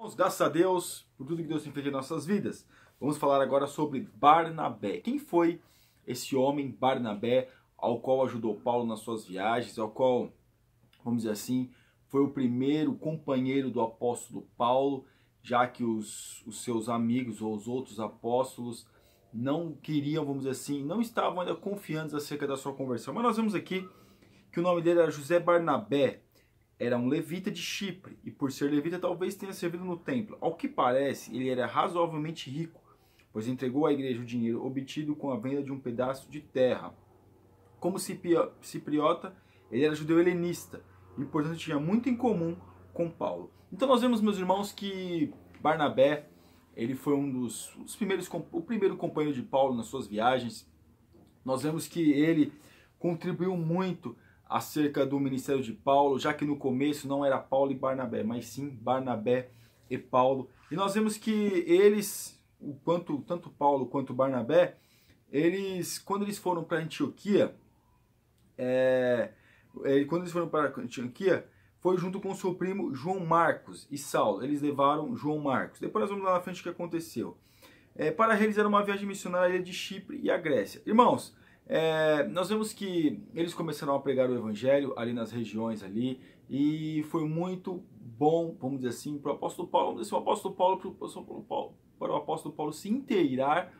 Irmãos, graças a Deus por tudo que Deus tem feito em nossas vidas. Vamos falar agora sobre Barnabé. Quem foi esse homem, Barnabé, ao qual ajudou Paulo nas suas viagens, ao qual, vamos dizer assim, foi o primeiro companheiro do apóstolo Paulo, já que os, os seus amigos ou os outros apóstolos não queriam, vamos dizer assim, não estavam ainda confiantes acerca da sua conversão. Mas nós vemos aqui que o nome dele era José Barnabé, era um levita de Chipre e, por ser levita, talvez tenha servido no templo. Ao que parece, ele era razoavelmente rico, pois entregou à igreja o dinheiro obtido com a venda de um pedaço de terra. Como cipriota, ele era judeu helenista e, portanto, tinha muito em comum com Paulo. Então, nós vemos, meus irmãos, que Barnabé ele foi um dos, um dos primeiros, o primeiro companheiro de Paulo nas suas viagens. Nós vemos que ele contribuiu muito acerca do ministério de Paulo, já que no começo não era Paulo e Barnabé, mas sim Barnabé e Paulo. E nós vemos que eles, o quanto tanto Paulo quanto Barnabé, eles quando eles foram para Antioquia, é, é, quando eles foram para Antioquia, foi junto com seu primo João Marcos e Saulo. Eles levaram João Marcos. Depois nós vamos lá na frente o que aconteceu. É, para realizar uma viagem missionária de Chipre e a Grécia. Irmãos, é, nós vemos que eles começaram a pregar o evangelho ali nas regiões ali e foi muito bom, vamos dizer assim, para o apóstolo Paulo, vamos dizer assim, o apóstolo Paulo, para o apóstolo Paulo, para o apóstolo Paulo se inteirar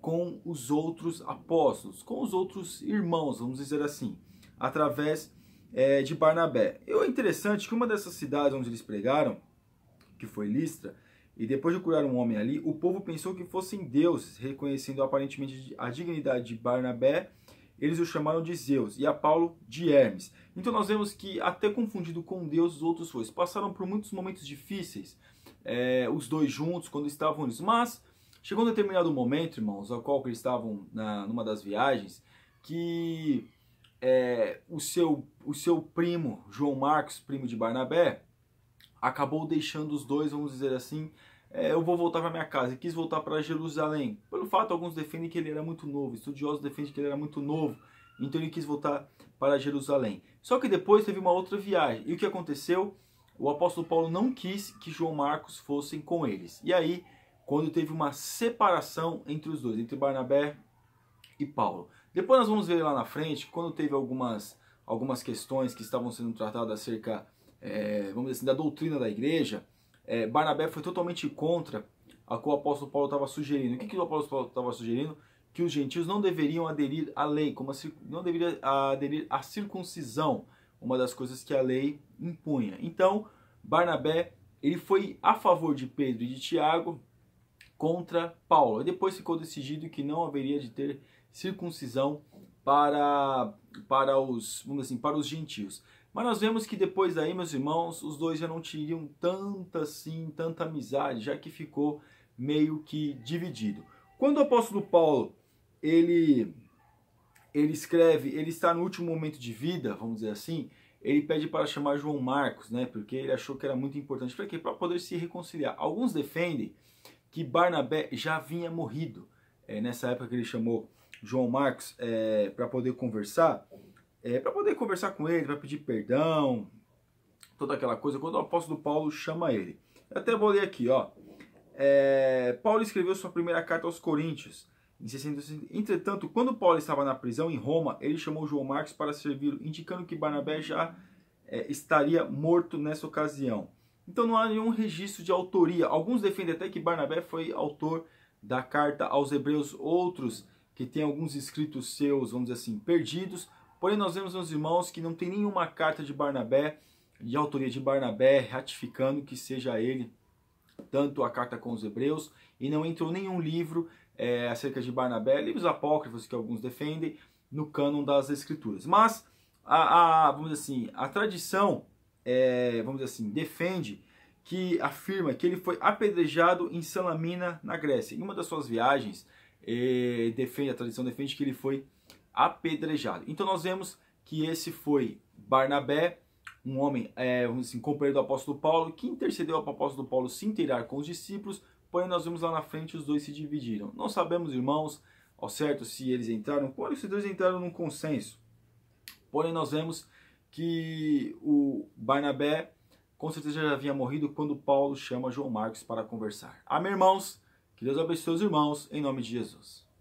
com os outros apóstolos, com os outros irmãos, vamos dizer assim, através é, de Barnabé. E é interessante que uma dessas cidades onde eles pregaram, que foi Listra, e depois de curar um homem ali, o povo pensou que fossem deuses, reconhecendo aparentemente a dignidade de Barnabé, eles o chamaram de Zeus e a Paulo de Hermes. Então nós vemos que, até confundido com Deus, os outros foram. Passaram por muitos momentos difíceis, é, os dois juntos, quando estavam nisso. Mas chegou um determinado momento, irmãos, ao qual eles estavam na, numa das viagens, que é, o, seu, o seu primo, João Marcos, primo de Barnabé, acabou deixando os dois, vamos dizer assim, é, eu vou voltar para minha casa, e quis voltar para Jerusalém. Pelo fato, alguns defendem que ele era muito novo, estudiosos defendem que ele era muito novo, então ele quis voltar para Jerusalém. Só que depois teve uma outra viagem, e o que aconteceu? O apóstolo Paulo não quis que João Marcos fossem com eles. E aí, quando teve uma separação entre os dois, entre Barnabé e Paulo. Depois nós vamos ver lá na frente, quando teve algumas, algumas questões que estavam sendo tratadas acerca é, vamos dizer assim, da doutrina da igreja, é, Barnabé foi totalmente contra a que o apóstolo Paulo estava sugerindo. O que, que o apóstolo Paulo estava sugerindo? Que os gentios não deveriam aderir à lei, como a, não deveriam aderir à circuncisão, uma das coisas que a lei impunha. Então, Barnabé ele foi a favor de Pedro e de Tiago contra Paulo. E depois ficou decidido que não haveria de ter circuncisão para, para os, vamos assim, para os gentios. Mas nós vemos que depois daí, meus irmãos, os dois já não tinham tanta assim, tanta amizade, já que ficou meio que dividido. Quando o apóstolo Paulo, ele ele escreve, ele está no último momento de vida, vamos dizer assim, ele pede para chamar João Marcos, né? Porque ele achou que era muito importante para quê? Para poder se reconciliar. Alguns defendem que Barnabé já vinha morrido. É, nessa época que ele chamou João Marcos é, para poder conversar, é, para poder conversar com ele, para pedir perdão, toda aquela coisa, quando o apóstolo Paulo chama ele. Eu até vou ler aqui, ó. É, Paulo escreveu sua primeira carta aos Coríntios, em 60. Entretanto, quando Paulo estava na prisão em Roma, ele chamou João Marcos para servi-lo, indicando que Barnabé já é, estaria morto nessa ocasião. Então não há nenhum registro de autoria. Alguns defendem até que Barnabé foi autor da carta aos Hebreus, outros que tem alguns escritos seus, vamos dizer assim, perdidos, Porém, nós vemos, meus irmãos, que não tem nenhuma carta de Barnabé, de autoria de Barnabé, ratificando que seja ele, tanto a carta com os hebreus, e não entrou nenhum livro é, acerca de Barnabé, livros apócrifos que alguns defendem, no cânon das escrituras. Mas, a, a vamos assim, a tradição, é, vamos assim, defende que afirma que ele foi apedrejado em Salamina, na Grécia. Em uma das suas viagens, é, defende, a tradição defende que ele foi apedrejado apedrejado. Então nós vemos que esse foi Barnabé, um homem, é, assim, companheiro do apóstolo Paulo, que intercedeu para o apóstolo Paulo se inteirar com os discípulos, porém nós vemos lá na frente os dois se dividiram. Não sabemos, irmãos, ao certo se eles entraram, porém os dois entraram num consenso. Porém nós vemos que o Barnabé com certeza já havia morrido quando Paulo chama João Marcos para conversar. Amém, irmãos? Que Deus abençoe os irmãos, em nome de Jesus.